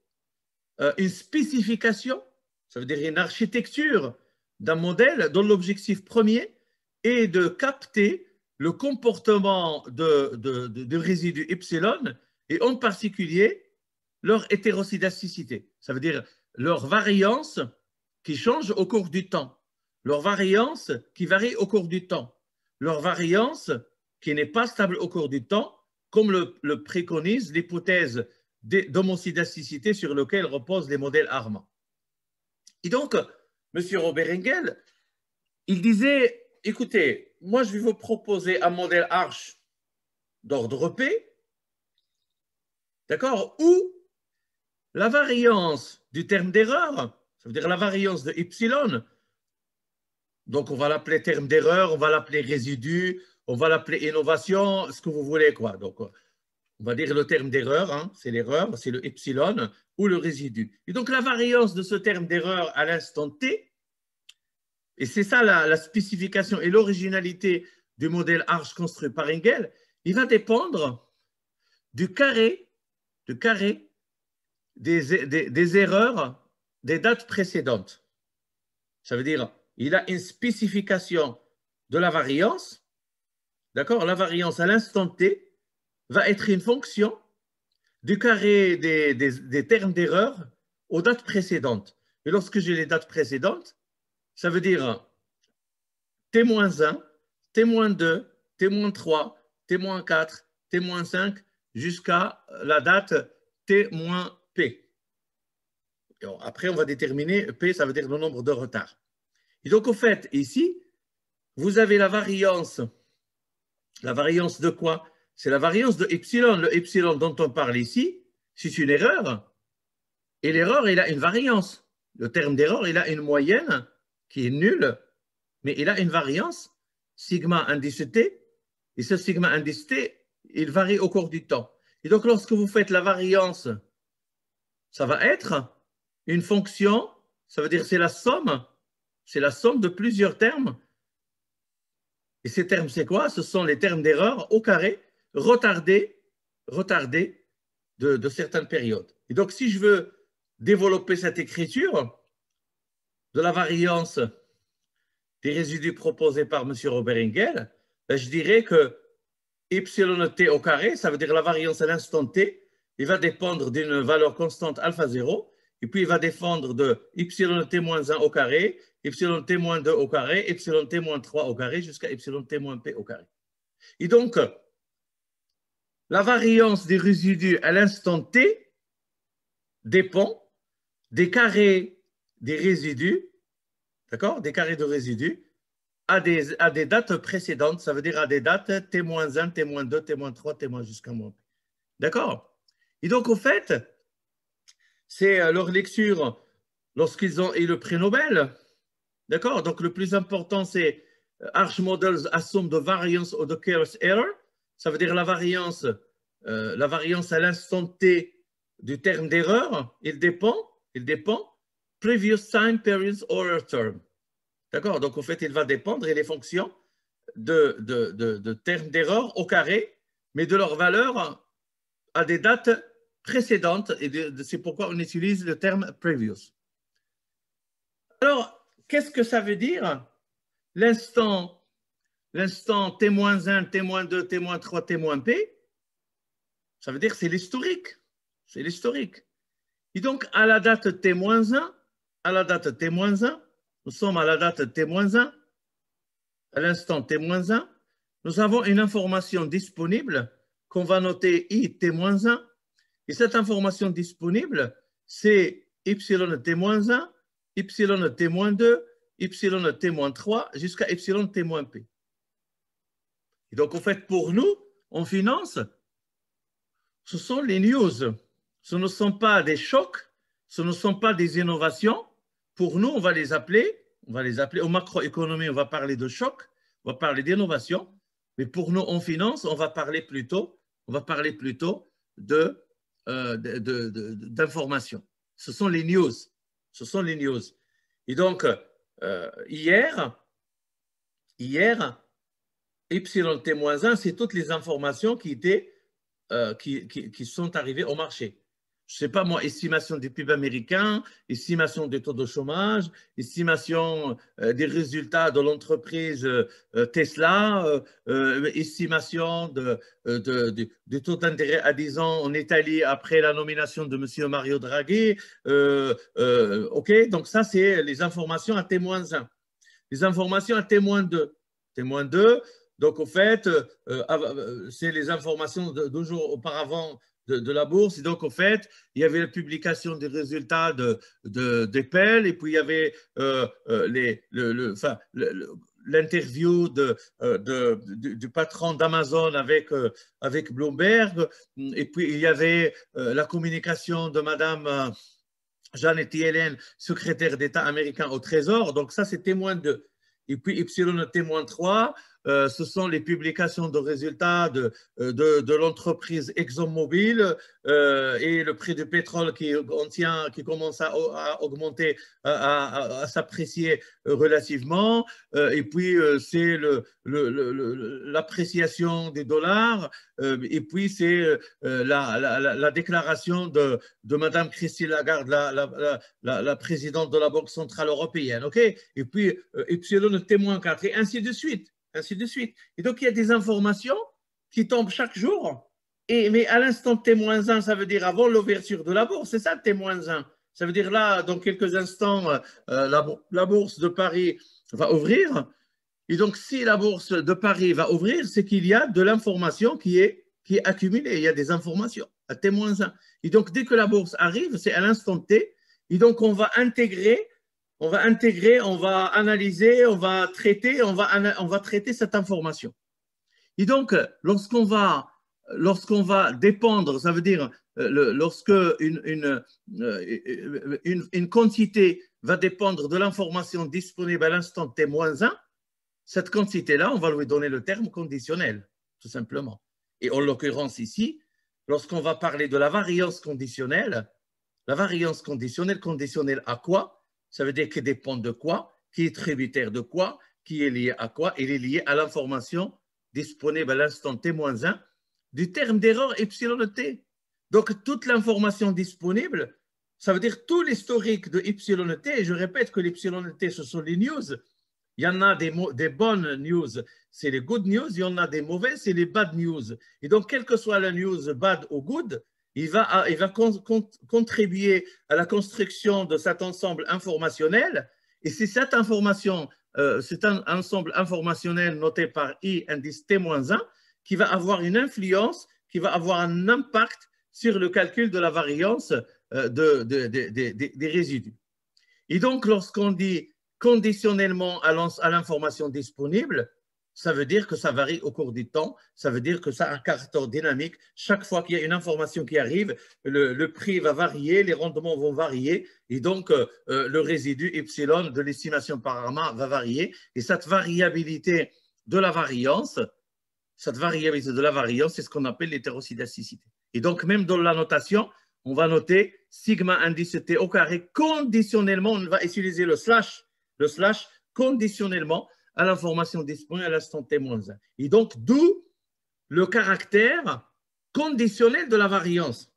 euh, une spécification, ça veut dire une architecture d'un modèle dont l'objectif premier est de capter le comportement de, de, de, résidus epsilon et en particulier leur hétérocidacité, ça veut dire leur variance qui change au cours du temps leur variance qui varie au cours du temps, leur variance qui n'est pas stable au cours du temps, comme le, préconise l'hypothèse d'homocydasticité sur laquelle reposent les modèles Armand. Et donc, M. Robert Engel, il disait, écoutez, moi je vais vous proposer un modèle arche d'ordre P, d'accord, où la variance du terme d'erreur, ça veut dire la variance de y, donc, on va l'appeler terme d'erreur, on va l'appeler résidu, on va l'appeler innovation, ce que vous voulez, quoi. Donc, on va dire le terme d'erreur, hein, c'est l'erreur, c'est le epsilon ou le résidu. Et donc, la variance de ce terme d'erreur à l'instant t, et c'est ça la, spécification et l'originalité du modèle Arch construit par Engel, il va dépendre du carré, du carré des erreurs des dates précédentes. Ça veut dire, il a une spécification de la variance. D'accord La variance à l'instant t va être une fonction du carré des, des termes d'erreur aux dates précédentes. Et lorsque j'ai les dates précédentes, ça veut dire T-1, T-2, T-3, T-4, T-5 jusqu'à la date T-P. Après, on va déterminer P, ça veut dire le nombre de retards. Et donc, au fait, ici, vous avez la variance. La variance de quoi C'est la variance de epsilon. Le epsilon dont on parle ici, c'est une erreur. Et l'erreur, il a une variance. Le terme d'erreur, il a une moyenne qui est nulle, mais il a une variance, sigma indice t, et ce sigma indice t, il varie au cours du temps. Et donc, lorsque vous faites la variance, ça va être une fonction, ça veut dire c'est la somme c'est la somme de plusieurs termes. Et ces termes, c'est quoi Ce sont les termes d'erreur au carré, retardés, retardés de, certaines périodes. Et donc, si je veux développer cette écriture de la variance des résidus proposés par M. Robert Engel, ben, je dirais que yt t au carré, ça veut dire la variance à l'instant t, il va dépendre d'une valeur constante alpha 0 et puis il va défendre de yt moins 1 au carré, yt moins 2 au carré, yt moins 3 au carré, jusqu'à yt moins p au carré. Et donc, la variance des résidus à l'instant t dépend des carrés des résidus, d'accord Des carrés de résidus à des, à des dates précédentes, ça veut dire à des dates t-1, t-2, t-3, t- jusqu'à moins p. D'accord Et donc, au fait, c'est euh, leur lecture lorsqu'ils ont eu le prix Nobel. D'accord Donc le plus important, c'est euh, Arch Models assume the variance of the Chaos error. Ça veut dire la variance, euh, la variance à l'instant T du terme d'erreur. Il dépend, il dépend. Previous time, periods, order term. D'accord Donc en fait, il va dépendre, il est fonction de, de, termes d'erreur au carré, mais de leur valeur à des dates précédente et c'est pourquoi on utilise le terme previous. Alors, qu'est-ce que ça veut dire L'instant l'instant témoin 1, témoin 2, témoin 3, témoin P, ça veut dire c'est l'historique. C'est l'historique. Et donc, à la date témoin 1, à la date témoin 1, nous sommes à la date témoin 1, à l'instant témoin 1, nous avons une information disponible qu'on va noter I témoin 1 et cette information disponible, c'est y t-1, yt t-2, yt t-3 jusqu'à epsilon t-p. Et donc, en fait, pour nous, en finance, ce sont les news. Ce ne sont pas des chocs, ce ne sont pas des innovations. Pour nous, on va les appeler, on va les appeler, en macroéconomie, on va parler de chocs, on va parler d'innovation. Mais pour nous, en finance, on va parler plutôt, on va parler plutôt de euh, d'informations. Ce sont les news. Ce sont les news. Et donc, euh, hier, hier, Y-1, c'est toutes les informations qui, étaient, euh, qui, qui, qui sont arrivées au marché je sais pas moi, estimation du PIB américain, estimation des taux de chômage, estimation euh, des résultats de l'entreprise euh, euh, Tesla, estimation de, taux d'intérêt à 10 ans en Italie après la nomination de M. Mario Draghi. ok, donc ça, c'est les informations à témoin 1. Les informations à témoin 2. Témoin 2, donc au fait, c'est les informations d'aujourd'hui, auparavant de, la bourse. Et donc, en fait, il y avait la publication des résultats de, de et puis il y avait euh, euh, les, le, l'interview de, euh, du, patron d'Amazon avec, avec Bloomberg, et puis il y avait la communication de Madame Janet Yellen, secrétaire d'État américain au Trésor. Donc ça, c'est témoin 2. Et puis Y témoin 3, euh, ce sont les publications de résultats de, euh, de, l'entreprise ExxonMobil euh, et le prix du pétrole qui, tient, qui commence à, augmenter, à, s'apprécier relativement. et puis, c'est l'appréciation le, le, des dollars. et puis, c'est la, la, déclaration de, de Mme Christine Lagarde, la, la, présidente de la Banque Centrale Européenne. ok et puis, Epsilon témoin 4, et ainsi de suite ainsi de suite. Et donc, il y a des informations qui tombent chaque jour. Et, mais à l'instant T-1, ça veut dire avant l'ouverture de la bourse, c'est ça T-1. Ça veut dire là, dans quelques instants, euh, euh, la, bourse de Paris va ouvrir. Et donc, si la bourse de Paris va ouvrir, c'est qu'il y a de l'information qui est, qui est accumulée. Il y a des informations à T-1. Et donc, dès que la bourse arrive, c'est à l'instant T. Et donc, on va intégrer on va intégrer, on va analyser, on va traiter, on va, on va traiter cette information. Et donc, lorsqu'on va, lorsqu'on va dépendre, ça veut dire euh, lorsque euh, une, une, quantité va dépendre de l'information disponible à l'instant T-1, cette quantité-là, on va lui donner le terme conditionnel, tout simplement. Et en l'occurrence ici, lorsqu'on va parler de la variance conditionnelle, la variance conditionnelle, conditionnelle à quoi ça veut dire qu'il dépend de quoi, qui est tributaire de quoi, qui est lié à quoi. Il est lié à l'information disponible à l'instant T-1 du terme d'erreur epsilon t. Donc, toute l'information disponible, ça veut dire tout l'historique de epsilon t. Et je répète que l'epsilon t, ce sont les news. Il y en a des, des bonnes news, c'est les good news. Il y en a des mauvaises, c'est les bad news. Et donc, quelle que soit la news, bad ou good, il va, contribuer à la construction de cet ensemble informationnel. Et c'est cette information, euh, c'est un ensemble informationnel noté par I, indice T-1, qui va avoir une influence, qui va avoir un impact sur le calcul de la variance euh, des résidus. Et donc, lorsqu'on dit conditionnellement à l'information disponible, ça veut dire que ça varie au cours du temps, ça veut dire que ça a un caractère dynamique. Chaque fois qu'il y a une information qui arrive, le, prix va varier, les rendements vont varier, et donc euh, euh, le résidu epsilon de l'estimation par arma va varier. Et cette variabilité de la variance, cette variabilité de la variance, c'est ce qu'on appelle l'hétéroscédasticité. Et donc, même dans la notation, on va noter sigma indice T au carré conditionnellement, on va utiliser le slash, le slash conditionnellement à l'information disponible à l'instant T-1. Et donc, d'où le caractère conditionnel de la variance.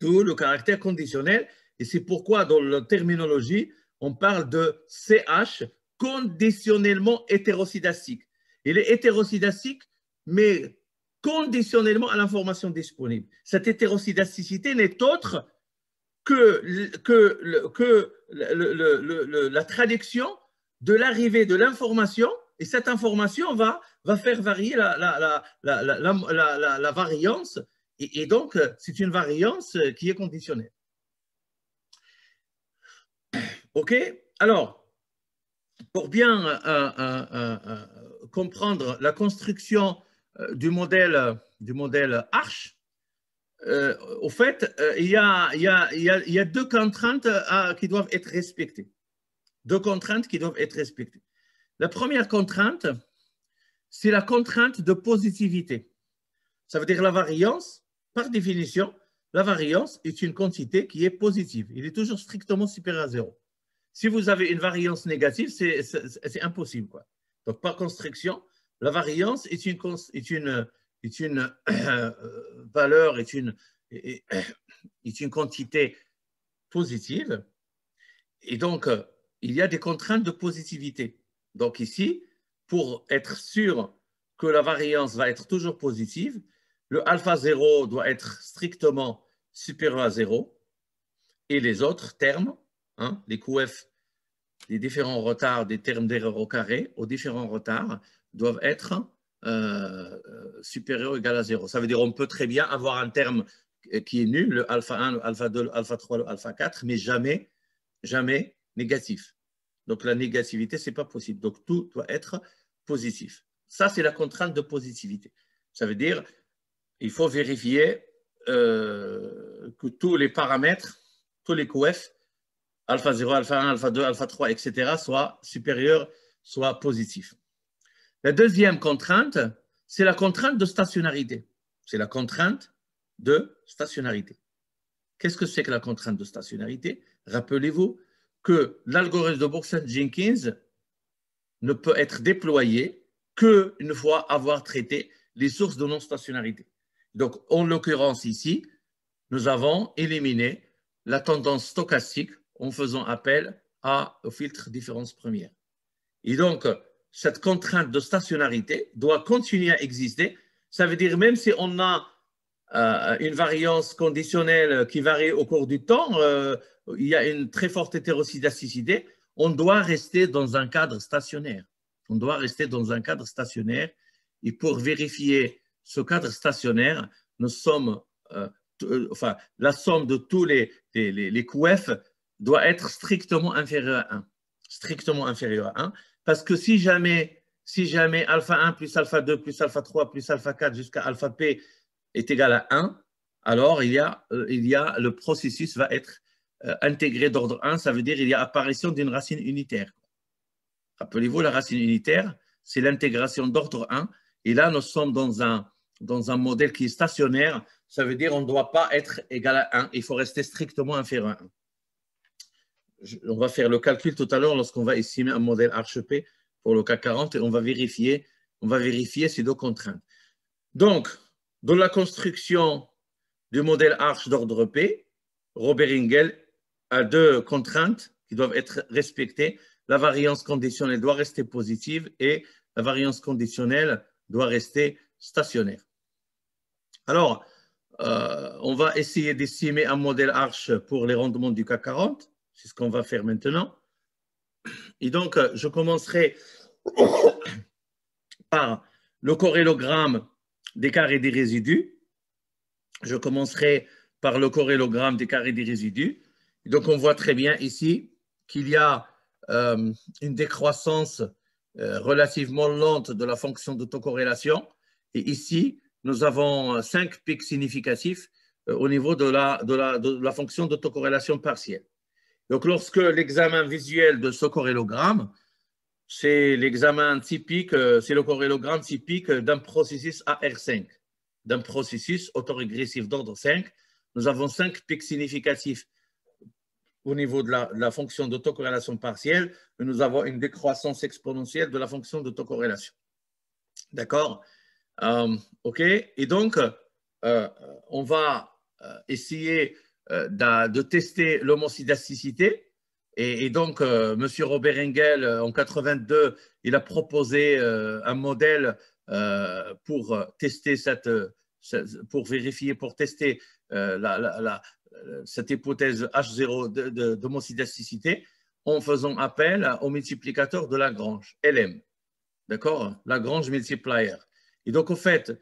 D'où le caractère conditionnel. Et c'est pourquoi, dans la terminologie, on parle de CH conditionnellement hétérocydastique. Il est hétérocydastique, mais conditionnellement à l'information disponible. Cette hétérocydasticité n'est autre que, que, que la traduction de l'arrivée de l'information, et cette information va, va faire varier la, variance, et, donc euh, c'est une variance euh, qui est conditionnelle. OK Alors, pour bien euh, comprendre la construction du modèle, du modèle Arch, au fait, il y, a, deux contraintes qui doivent être respectées. Deux contraintes qui doivent être respectées. La première contrainte, c'est la contrainte de positivité. Ça veut dire la variance, par définition, la variance est une quantité qui est positive. Il est toujours strictement supérieur à zéro. Si vous avez une variance négative, c'est impossible. Quoi. Donc, par construction, la variance est une, est une, est une <coughs> valeur, est une, <coughs> est une quantité positive. Et donc, il y a des contraintes de positivité. Donc ici, pour être sûr que la variance va être toujours positive, le alpha 0 doit être strictement supérieur à 0 et les autres termes, hein, les F, les différents retards, des termes d'erreur au carré aux différents retards doivent être euh, supérieurs ou égal à 0. Ça veut dire qu'on peut très bien avoir un terme qui est nul, le alpha 1, le alpha 2, le alpha 3, le alpha 4, mais jamais, jamais négatif. Donc la négativité, ce n'est pas possible. Donc tout doit être positif. Ça, c'est la contrainte de positivité. Ça veut dire, il faut vérifier euh, que tous les paramètres, tous les coefs, alpha 0, alpha 1, alpha 2, alpha 3, etc., soient supérieurs, soient positifs. La deuxième contrainte, c'est la contrainte de stationnarité. C'est la contrainte de stationnarité. Qu'est-ce que c'est que la contrainte de stationnarité Rappelez-vous, que l'algorithme de box jenkins ne peut être déployé qu'une fois avoir traité les sources de non-stationnarité. Donc, en l'occurrence ici, nous avons éliminé la tendance stochastique en faisant appel à, au filtre différence première. Et donc, cette contrainte de stationnarité doit continuer à exister. Ça veut dire, même si on a euh, une variance conditionnelle qui varie au cours du temps, euh, il y a une très forte hétéroscédasticité. on doit rester dans un cadre stationnaire. On doit rester dans un cadre stationnaire et pour vérifier ce cadre stationnaire, nous sommes, euh, enfin, la somme de tous les, les, doit être strictement inférieure à 1. Strictement inférieure à 1. Parce que si jamais, si jamais alpha 1 plus alpha 2 plus alpha 3 plus alpha 4 jusqu'à alpha p est égal à 1, alors il y a, euh, il y a le processus va être euh, intégré d'ordre 1, ça veut dire il y a apparition d'une racine unitaire. Rappelez-vous, la racine unitaire, c'est l'intégration d'ordre 1. Et là, nous sommes dans un, dans un modèle qui est stationnaire. Ça veut dire on ne doit pas être égal à 1. Il faut rester strictement inférieur à 1. on va faire le calcul tout à l'heure lorsqu'on va estimer un modèle HEP pour le cas 40 et on va vérifier, on va vérifier ces deux contraintes. Donc, dans la construction du modèle arche d'ordre P, Robert Ingel a deux contraintes qui doivent être respectées. La variance conditionnelle doit rester positive et la variance conditionnelle doit rester stationnaire. Alors, euh, on va essayer d'estimer un modèle arche pour les rendements du CAC 40. C'est ce qu'on va faire maintenant. Et donc, je commencerai <coughs> par le corrélogramme des carrés des résidus. Je commencerai par le corrélogramme des carrés des résidus. Donc on voit très bien ici qu'il y a euh, une décroissance euh, relativement lente de la fonction d'autocorrélation. Et ici, nous avons euh, cinq pics significatifs au niveau de la, fonction d'autocorrélation partielle. Donc lorsque l'examen visuel de ce corrélogramme c'est l'examen typique, euh, c'est le corrélogramme typique d'un processus AR5, d'un processus autorégressif d'ordre 5. Nous avons cinq pics significatifs au niveau de la, fonction d'autocorrélation partielle, mais nous avons une décroissance exponentielle de la fonction d'autocorrélation. D'accord euh, OK Et donc, euh, on va essayer de tester l'homocidasticité et, donc, euh, M. Robert Engel, euh, en 82, il a proposé euh, un modèle pour tester cette, pour vérifier, pour tester cette hypothèse H0 d'homocydasticité en faisant appel au multiplicateur de Lagrange, LM. D'accord Lagrange multiplier. Et donc, au fait,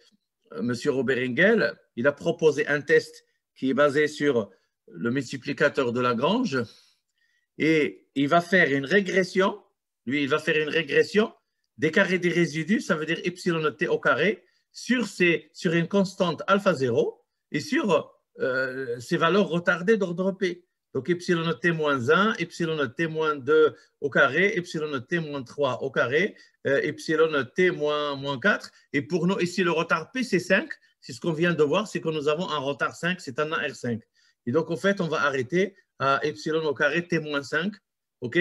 M. Robert Engel, il a proposé un test qui est basé sur le multiplicateur de Lagrange et il va faire une régression. Lui, il va faire une régression des carrés des résidus, ça veut dire epsilon t au carré, sur, une constante alpha 0 et sur ses euh, ces valeurs retardées d'ordre p. Donc epsilon t moins 1, epsilon t moins 2 au carré, epsilon t moins 3 au carré, euh, epsilon t moins, moins 4. Et pour nous, ici, le retard p, c'est 5. C'est ce qu'on vient de voir, c'est que nous avons un retard 5, c'est un AR5. Et donc, en fait, on va arrêter à hein, epsilon au carré t moins 5. OK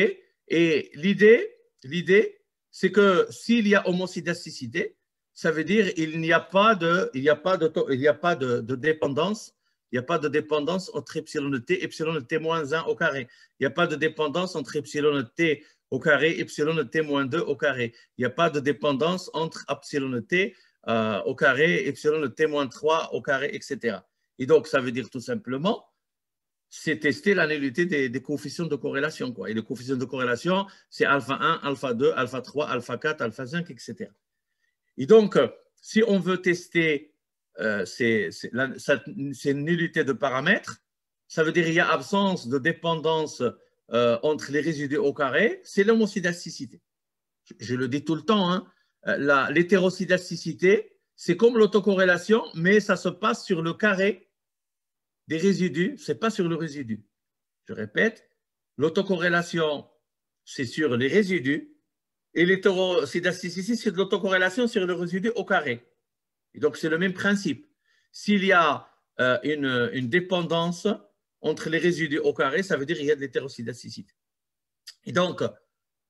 Et l'idée, c'est que s'il y a homocidasticité, ça veut dire qu'il n'y a pas de, il n'y a pas de, il a pas de, dépendance. Il n'y a pas de dépendance entre epsilon t, epsilon t 1 au carré. Il n'y a pas de dépendance entre epsilon t au carré, epsilon t moins 2 au carré. Il n'y a pas de dépendance entre epsilon t euh, au carré, epsilon t moins 3 au carré, etc. Et donc, ça veut dire tout simplement c'est tester la nullité des, coefficients de corrélation. Quoi. Et les coefficients de corrélation, c'est alpha 1, alpha 2, alpha 3, alpha 4, alpha 5, etc. Et donc, euh, si on veut tester euh, ces, nullités de paramètres, ça veut dire qu'il y a absence de dépendance euh, entre les résidus au carré, c'est l'homocydasticité. Je, le dis tout le temps, hein, c'est comme l'autocorrélation, mais ça se passe sur le carré des résidus, ce n'est pas sur le résidu. Je répète, l'autocorrélation, c'est sur les résidus, et l'hétérocidasticité, c'est de l'autocorrélation sur le résidu au carré. Et donc, c'est le même principe. S'il y a euh, une, dépendance entre les résidus au carré, ça veut dire qu'il y a de l'hétérocidasticité. Et donc,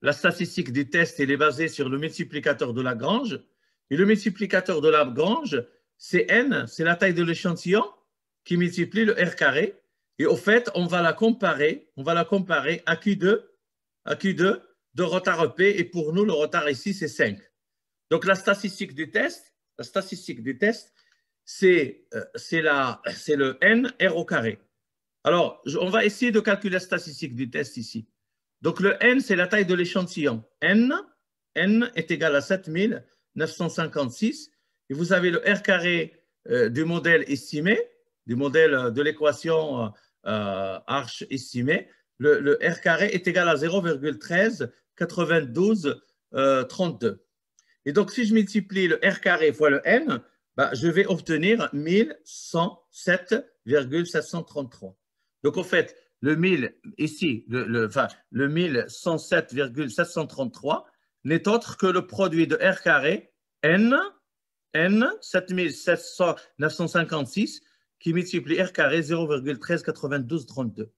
la statistique des tests, elle est basée sur le multiplicateur de Lagrange. Et le multiplicateur de Lagrange, c'est n, c'est la taille de l'échantillon, qui multiplie le R carré. Et au fait, on va la comparer, on va la comparer à Q2, à Q2 de retard e P. Et pour nous, le retard ici, c'est 5. Donc la statistique du test, la statistique du test, c'est euh, le N R carré. Alors, on va essayer de calculer la statistique du test ici. Donc le N, c'est la taille de l'échantillon. N, N est égal à 7956. Et vous avez le R carré euh, du modèle estimé du modèle euh, de l'équation euh, euh, arche estimée, le, R carré est égal à 0,139232. euh, 32. Et donc, si je multiplie le R carré fois le N, bah, je vais obtenir 1107,733. Donc, en fait, le ici, le, 1107,733 n'est autre que le produit de R carré N, N 7756 qui multiplie R carré 0,139232.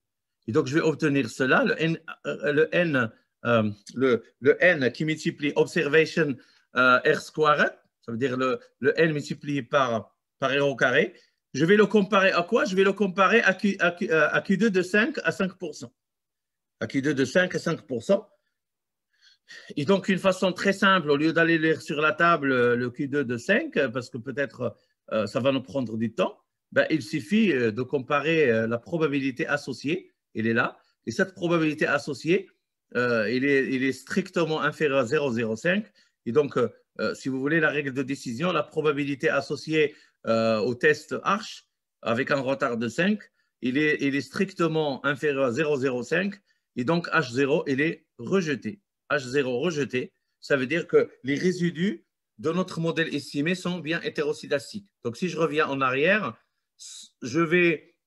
Et donc, je vais obtenir cela, le N, euh, le N, euh, le, N qui multiplie observation euh, R squared, ça veut dire le, N multiplié par, par R au carré. Je vais le comparer à quoi Je vais le comparer à, Q, 2 de 5 à 5%. À Q2 de 5 à 5%. Et donc, une façon très simple, au lieu d'aller lire sur la table le Q2 de 5, parce que peut-être ça va nous prendre du temps, ben, il suffit euh, de comparer euh, la probabilité associée, elle est là, et cette probabilité associée, euh, est, strictement inférieure à 0,05, et donc, euh, si vous voulez, la règle de décision, la probabilité associée au test Arch, avec un retard de 5, il est, strictement inférieur à 0,05, et donc H0, il est rejeté. H0 rejeté, ça veut dire que les résidus de notre modèle estimé sont bien hétérocidastiques. Donc, si je reviens en arrière,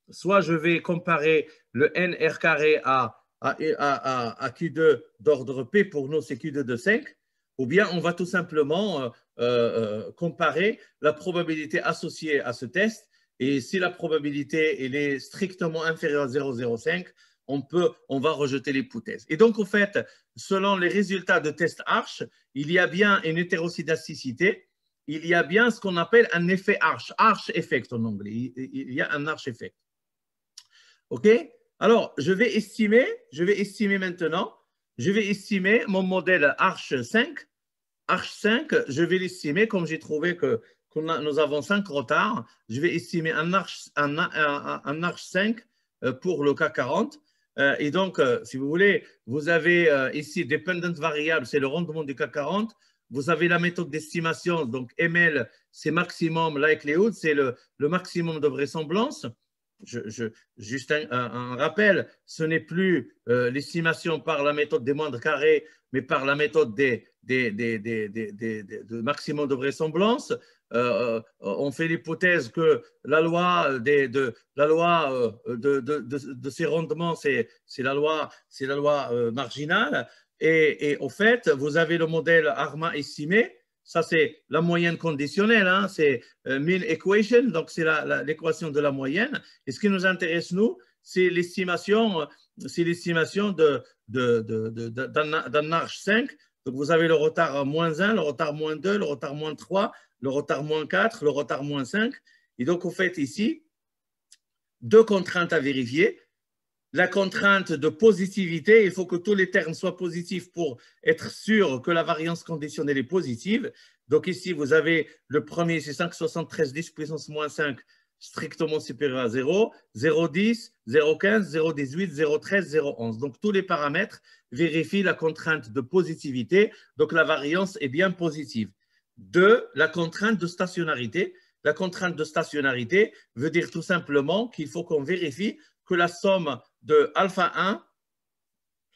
soit je vais comparer le nr carré à, Q2 d'ordre P, pour nous c'est Q2 de 5, ou bien on va tout simplement euh, euh, euh, comparer la probabilité associée à ce test. Et si la probabilité elle est strictement inférieure à 0,05, on, on va rejeter l'hypothèse. Et donc, au fait, selon les résultats de test Arch, il y a bien une hétéroscédasticité il y a bien ce qu'on appelle un effet arch, arch effect en anglais. Il y a un arch effect. OK Alors, je vais estimer, je vais estimer maintenant, je vais estimer mon modèle arch 5. Arch 5, je vais l'estimer comme j'ai trouvé que nous avons 5 retards. Je vais estimer un arch, arch 5 pour le CAC 40. Euh, et donc, euh, si vous voulez, vous avez euh, ici dependent variable, c'est le rendement du CAC 40 vous avez la méthode d'estimation, donc ML, c'est maximum, likelihood, c'est le, maximum de vraisemblance. Je, juste un, rappel, ce n'est plus euh, l'estimation par la méthode des moindres carrés, mais par la méthode des, des, maximum de vraisemblance. Euh, euh, on fait l'hypothèse que la loi, des, de, la loi de, ces rendements, c'est la loi, la loi marginale. Et, au fait, vous avez le modèle Arma estimé. Ça, c'est la moyenne conditionnelle. Hein. c'est euh, mean equation, donc c'est l'équation de la moyenne. Et ce qui nous intéresse, nous, c'est l'estimation euh, c'est l'estimation d'un de, 5. Donc, vous avez le retard moins 1, le retard moins 2, le retard moins 3, le retard moins 4, le retard moins 5. Et donc, au fait, ici, deux contraintes à vérifier la contrainte de positivité, il faut que tous les termes soient positifs pour être sûr que la variance conditionnelle est positive. Donc ici, vous avez le premier, c'est 5,73, 10 puissance moins 5, strictement supérieur à 0, 0,10, 0,15, 0,18, 0,13, 0,11. Donc tous les paramètres vérifient la contrainte de positivité, donc la variance est bien positive. Deux, la contrainte de stationnarité. La contrainte de stationnarité veut dire tout simplement qu'il faut qu'on vérifie que la somme de alpha 1,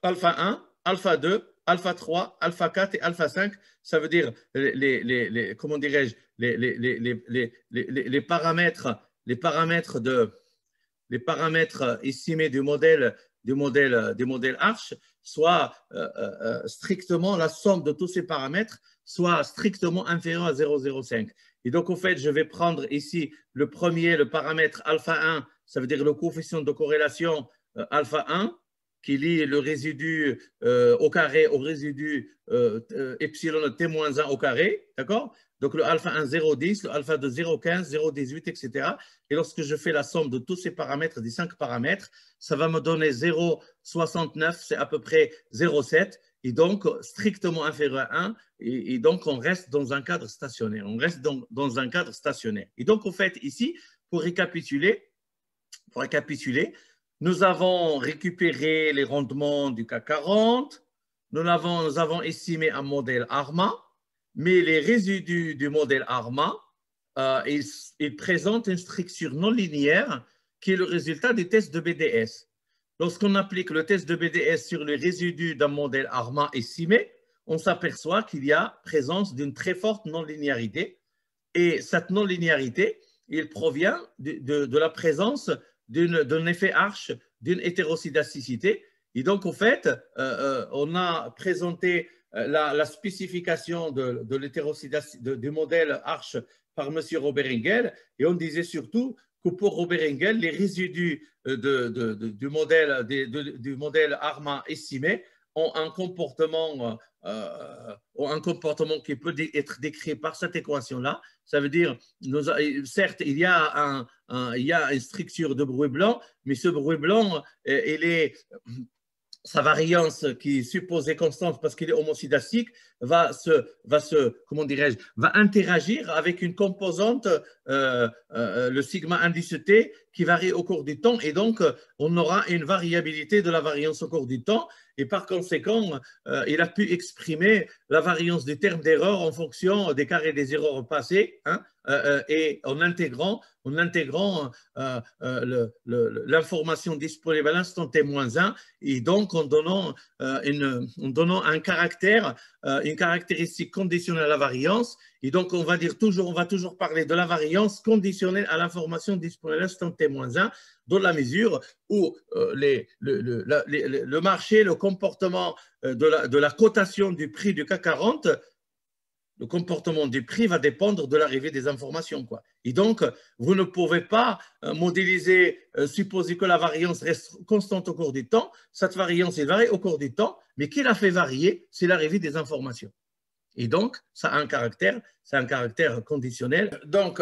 alpha 1, alpha 2, alpha 3, alpha 4 et alpha 5, ça veut dire les, les, comment dirais-je, les, les, paramètres, les paramètres de les paramètres estimés du modèle du Arch, soit euh, euh, euh, strictement la somme de tous ces paramètres soit strictement inférieure à 0,05. Et donc, au fait, je vais prendre ici le premier, le paramètre alpha 1, ça veut dire le coefficient de corrélation euh, alpha 1 qui lie le résidu euh, au carré au résidu euh, epsilon t-1 au carré, d'accord Donc le alpha 1, 0, 10, le alpha 2, 0, 15, 0, 18, etc. Et lorsque je fais la somme de tous ces paramètres, des cinq paramètres, ça va me donner 0,69, c'est à peu près 0,7 et donc strictement inférieur à 1, et, donc on reste dans un cadre stationnaire. On reste donc dans, un cadre stationnaire. Et donc, en fait, ici, pour récapituler, pour récapituler, nous avons récupéré les rendements du CAC 40, nous avons, avons estimé un modèle ARMA, mais les résidus du modèle ARMA, euh, ils, présentent une structure non linéaire qui est le résultat des tests de BDS. Lorsqu'on applique le test de BDS sur les résidus d'un modèle ARMA estimé, on s'aperçoit qu'il y a présence d'une très forte non-linéarité. Et cette non-linéarité, il provient de, de la présence d'un effet arche, d'une hétérosidasticité Et donc, en fait, euh, euh, on a présenté euh, la, spécification de, de du modèle arche par M. Robert Engel, et on disait surtout que pour Robert Engel, les résidus du, modèle, du modèle ARMA estimé ont un comportement, euh, euh, un comportement qui peut être décrit par cette équation-là. Ça veut dire, certes, il y, a un, il y une structure de bruit blanc, mais ce bruit blanc, euh, il est sa variance qui est supposée constante parce qu'il est homocydastique, va se, va se, comment dirais-je, va interagir avec une composante, le sigma indice T, qui varie au cours du temps et donc euh, on aura une variabilité de la variance au cours du temps et par conséquent, euh, il a pu exprimer la variance du terme d'erreur en fonction des carrés des erreurs passées hein, euh, et en intégrant, en intégrant l'information disponible à l'instant t-1 et donc en donnant, en donnant un caractère euh, une caractéristique conditionnelle à la variance. Et donc, on va dire toujours, on va toujours parler de la variance conditionnelle à l'information disponible à l'instant T-1, dans la mesure où euh, le, marché, le comportement euh, de la, de la cotation du prix du CAC 40 le comportement du prix va dépendre de l'arrivée des informations. Quoi. Et donc, vous ne pouvez pas euh, modéliser, euh, supposer que la variance reste constante au cours du temps. Cette variance est variée au cours du temps, mais qui la fait varier C'est l'arrivée des informations. Et donc, ça a un caractère, c'est un caractère conditionnel. Donc,